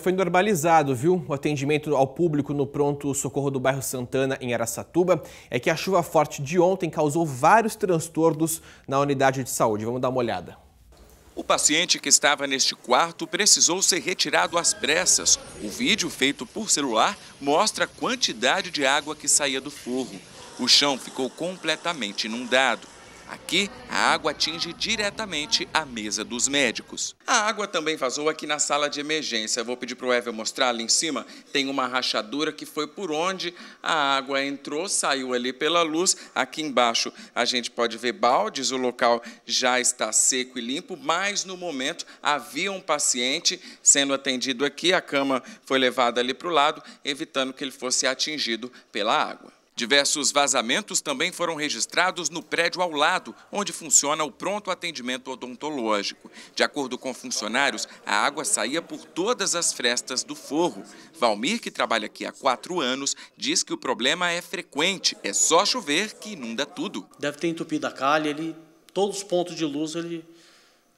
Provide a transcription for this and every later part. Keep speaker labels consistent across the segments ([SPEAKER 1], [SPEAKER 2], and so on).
[SPEAKER 1] Foi normalizado, viu? O atendimento ao público no pronto-socorro do bairro Santana, em Araçatuba. É que a chuva forte de ontem causou vários transtornos na unidade de saúde. Vamos dar uma olhada. O paciente que estava neste quarto precisou ser retirado às pressas. O vídeo feito por celular mostra a quantidade de água que saía do forro. O chão ficou completamente inundado. Aqui, a água atinge diretamente a mesa dos médicos. A água também vazou aqui na sala de emergência. vou pedir para o Evel mostrar ali em cima. Tem uma rachadura que foi por onde a água entrou, saiu ali pela luz. Aqui embaixo a gente pode ver baldes, o local já está seco e limpo, mas no momento havia um paciente sendo atendido aqui. A cama foi levada ali para o lado, evitando que ele fosse atingido pela água. Diversos vazamentos também foram registrados no prédio ao lado, onde funciona o pronto atendimento odontológico. De acordo com funcionários, a água saía por todas as frestas do forro. Valmir, que trabalha aqui há quatro anos, diz que o problema é frequente.
[SPEAKER 2] É só chover que inunda tudo. Deve ter entupido a calha, ele, todos os pontos de luz ele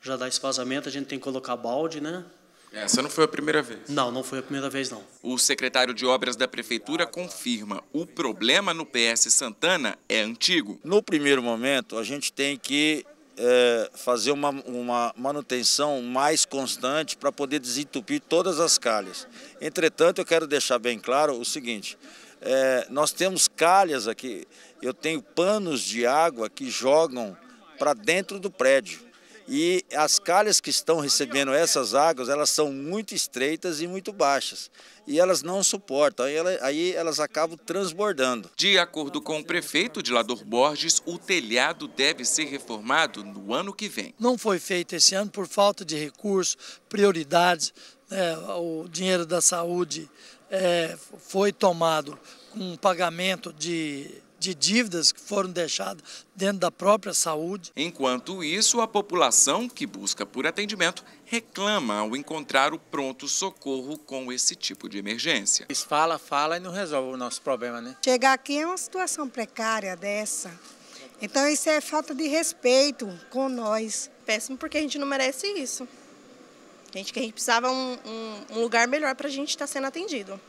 [SPEAKER 2] já dá vazamento, a gente tem que colocar balde, né? É, essa não foi a primeira vez.
[SPEAKER 3] Não, não foi a primeira vez, não.
[SPEAKER 1] O secretário de Obras da Prefeitura confirma: o problema no
[SPEAKER 3] PS Santana é antigo. No primeiro momento, a gente tem que é, fazer uma, uma manutenção mais constante para poder desentupir todas as calhas. Entretanto, eu quero deixar bem claro o seguinte. É, nós temos calhas aqui, eu tenho panos de água que jogam para dentro do prédio. E as calhas que estão recebendo essas águas, elas são muito estreitas e muito baixas. E elas não suportam, aí elas, aí elas acabam transbordando.
[SPEAKER 1] De acordo com o prefeito de Lador Borges, o telhado deve ser reformado no ano que
[SPEAKER 2] vem. Não foi feito esse ano por falta de recursos, prioridades. Né? o dinheiro da saúde é, foi tomado com um pagamento de de dívidas que foram deixadas dentro da própria saúde. Enquanto isso, a
[SPEAKER 1] população que busca por atendimento reclama ao encontrar o pronto-socorro com esse tipo de emergência. Eles falam, falam e não resolve o nosso problema, né?
[SPEAKER 2] Chegar aqui é uma situação precária dessa. Então isso é falta de respeito com nós. Péssimo porque a gente não merece isso. A gente, que a gente precisava um, um, um lugar melhor para a gente estar tá sendo atendido.